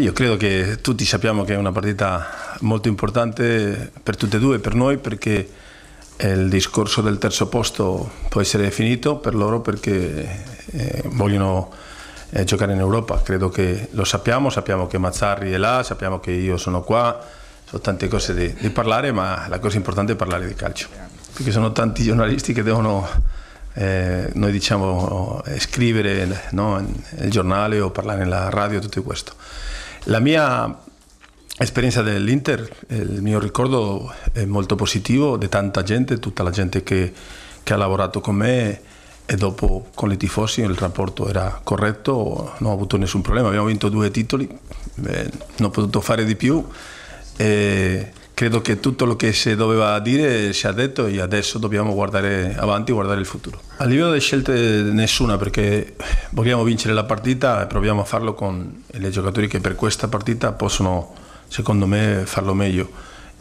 Io credo che tutti sappiamo che è una partita molto importante per tutte e due, per noi, perché eh, il discorso del terzo posto può essere finito per loro perché eh, vogliono eh, giocare in Europa. Credo che lo sappiamo, sappiamo che Mazzarri è là, sappiamo che io sono qua, sono tante cose da parlare, ma la cosa importante è parlare di calcio, perché sono tanti giornalisti che devono, eh, noi diciamo, eh, scrivere no, il giornale o parlare nella radio, tutto questo. La mia esperienza dell'Inter, il mio ricordo è molto positivo di tanta gente, tutta la gente che, che ha lavorato con me e dopo con i tifosi il rapporto era corretto, non ho avuto nessun problema, abbiamo vinto due titoli, eh, non ho potuto fare di più. Eh, credo che tutto lo che si doveva dire si è detto e adesso dobbiamo guardare avanti, guardare il futuro. A livello di scelte nessuna perché vogliamo vincere la partita e proviamo a farlo con i giocatori che per questa partita possono, secondo me, farlo meglio.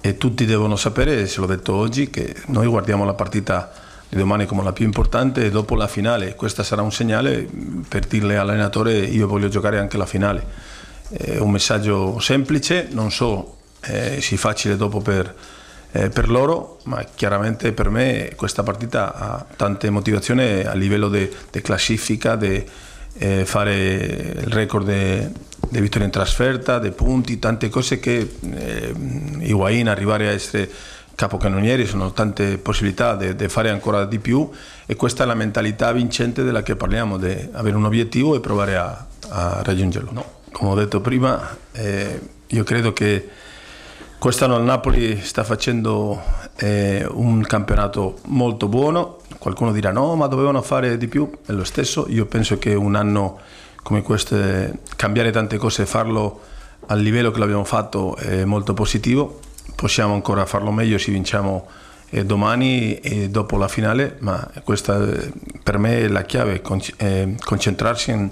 E tutti devono sapere, se l'ho detto oggi, che noi guardiamo la partita di domani come la più importante e dopo la finale. Questo sarà un segnale per dirle all'allenatore io voglio giocare anche la finale. È un messaggio semplice, non so eh, sia facile dopo per, eh, per, loro, ma chiaramente per me questa partita ha tante motivazioni a livello di classifica, di eh, fare il record di vittoria in trasferta, di punti, tante cose che eh, Higuain arrivare a essere capocannonieri, sono tante possibilità di fare ancora di più e questa è la mentalità vincente della che parliamo, di avere un obiettivo e provare a, a raggiungerlo. No, come ho detto prima, eh, io credo che Quest'anno il Napoli sta facendo eh, un campionato molto buono, qualcuno dirà no ma dovevano fare di più, è lo stesso, io penso che un anno come questo eh, cambiare tante cose e farlo al livello che l'abbiamo fatto è molto positivo, possiamo ancora farlo meglio se vinciamo eh, domani e dopo la finale, ma questa eh, per me è la chiave, con, eh, concentrarsi in,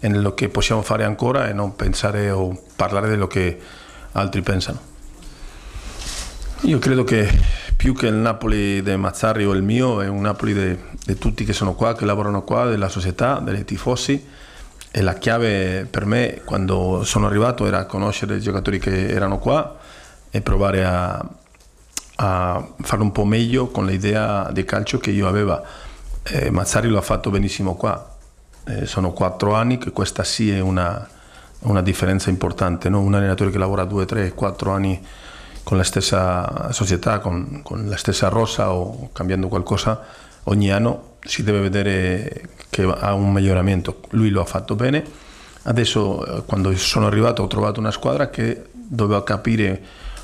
in quello che possiamo fare ancora e non pensare o parlare di quello che altri pensano. Io credo che più che il Napoli di Mazzarri o il mio, è un Napoli di tutti che sono qua, che lavorano qua, della società, dei tifosi. E la chiave per me quando sono arrivato era conoscere i giocatori che erano qua e provare a, a fare un po' meglio con l'idea di calcio che io avevo. Eh, Mazzari lo ha fatto benissimo qua. Eh, sono quattro anni che questa sì è una, una differenza importante, no? un allenatore che lavora due, tre, quattro anni con la stessa società, con, con la stessa rosa o cambiando qualcosa, ogni anno si deve vedere eh, che ha un miglioramento. Lui lo ha fatto bene. Adesso quando eh, sono arrivato ho trovato una squadra che doveva capire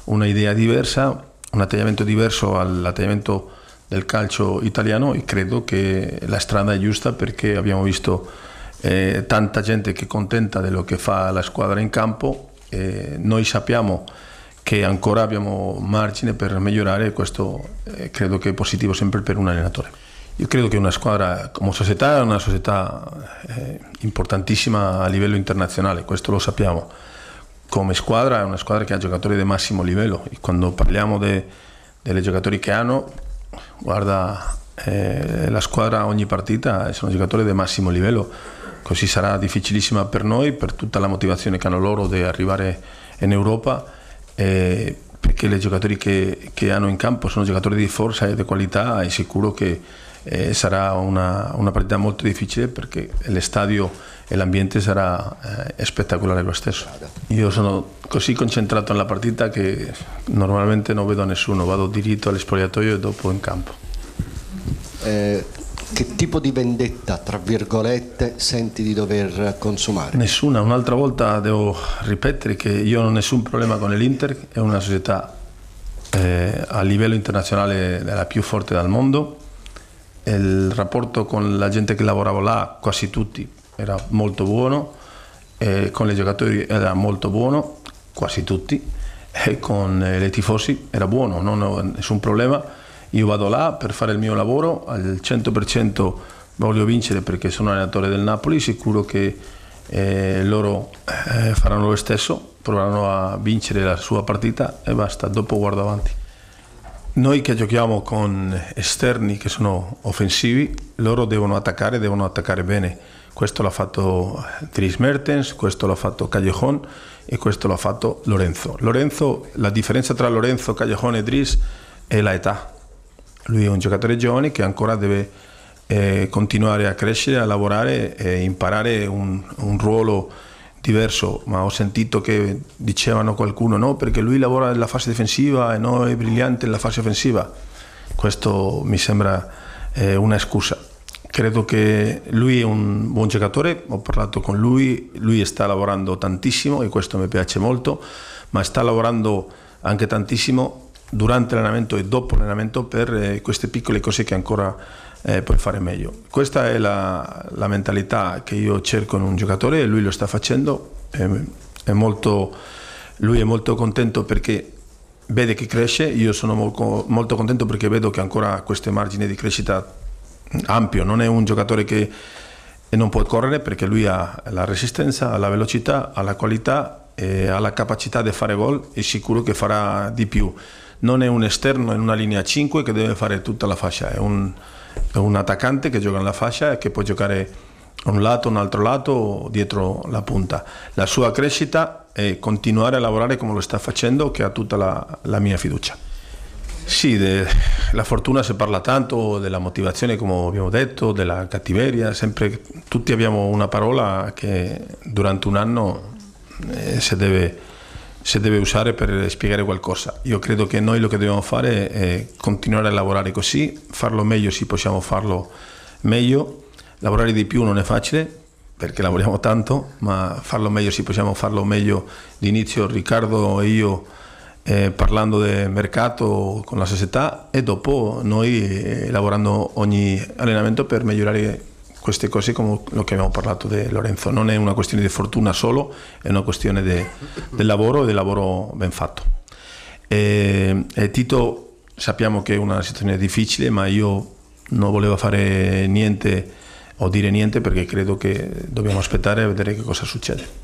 una idea diversa, un atteggiamento diverso all'atteggiamento del calcio italiano e credo che la strada è giusta perché abbiamo visto eh, tanta gente che è contenta di quello che fa la squadra in campo. Eh, noi sappiamo che ancora abbiamo margine per migliorare e questo eh, credo che è positivo sempre per un allenatore. Io credo che una squadra come società è una società eh, importantissima a livello internazionale, questo lo sappiamo. Come squadra è una squadra che ha giocatori di massimo livello e quando parliamo dei giocatori che hanno, guarda eh, la squadra ogni partita eh, sono giocatori di massimo livello, così sarà difficilissima per noi, per tutta la motivazione che hanno loro di arrivare in Europa eh, perché i giocatori che, che, hanno in campo sono giocatori di forza e di qualità è sicuro che eh, sarà una, una, partita molto difficile perché lo stadio e l'ambiente sarà eh, spettacolare lo stesso. Io sono così concentrato nella partita che normalmente non vedo nessuno, vado diritto allo spogliatoio e dopo in campo. Eh, che tipo di vendetta, tra virgolette, senti di dover consumare? Nessuna, un'altra volta devo ripetere che io non ho nessun problema con l'Inter, è una società eh, a livello internazionale la più forte del mondo, il rapporto con la gente che lavorava là, quasi tutti, era molto buono, eh, con i giocatori era molto buono, quasi tutti, e con eh, i tifosi era buono, non ho nessun problema io vado là per fare il mio lavoro, al 100% voglio vincere perché sono allenatore del Napoli, sicuro che eh, loro eh, faranno lo stesso, proveranno a vincere la sua partita e basta, dopo guardo avanti. Noi che giochiamo con esterni che sono offensivi, loro devono attaccare, devono attaccare bene. Questo l'ha fatto Tris eh, Mertens, questo l'ha fatto Callejon e questo l'ha fatto Lorenzo. Lorenzo. La differenza tra Lorenzo, Callejon e Tris è l'età lui è un giocatore giovane che ancora deve eh, continuare a crescere, a lavorare e imparare un, un, ruolo diverso, ma ho sentito che dicevano qualcuno no, perché lui lavora nella fase difensiva e no, è brillante nella fase offensiva. Questo mi sembra eh, una scusa. Credo che lui è un buon giocatore, ho parlato con lui, lui sta lavorando tantissimo e questo mi piace molto, ma sta lavorando anche tantissimo durante l'allenamento e dopo l'allenamento per eh, queste piccole cose che ancora eh, puoi fare meglio. Questa è la, la, mentalità che io cerco in un giocatore e lui lo sta facendo. È, ehm, è molto, lui è molto contento perché vede che cresce, io sono molto, molto contento perché vedo che ancora questo margine di crescita ampio, non è un giocatore che non può correre perché lui ha la resistenza, la velocità, la qualità e ha la capacità di fare gol e sicuro che farà di più non è un esterno in una linea 5 che deve fare tutta la fascia, è un, è un attaccante che gioca nella fascia e che può giocare un lato, un altro lato o dietro la punta. La sua crescita è continuare a lavorare come lo sta facendo che ha tutta la, la mia fiducia. Sì, della fortuna si parla tanto, della motivazione come abbiamo detto, della cattiveria, sempre, tutti abbiamo una parola che durante un anno eh, si deve se deve usare per spiegare qualcosa. Io credo che noi lo che dobbiamo fare è continuare a lavorare così, farlo meglio se possiamo farlo meglio, lavorare di più non è facile perché lavoriamo tanto, ma farlo meglio se possiamo farlo meglio. D'inizio Riccardo e io eh, parlando del mercato con la società e dopo noi eh, lavorando ogni allenamento per migliorare queste cose come lo che abbiamo parlato di Lorenzo, non è una questione di fortuna solo, è una questione de, del lavoro e del lavoro ben fatto. E, e Tito sappiamo che è una situazione difficile, ma io non volevo fare niente o dire niente perché credo che dobbiamo aspettare a vedere che cosa succede.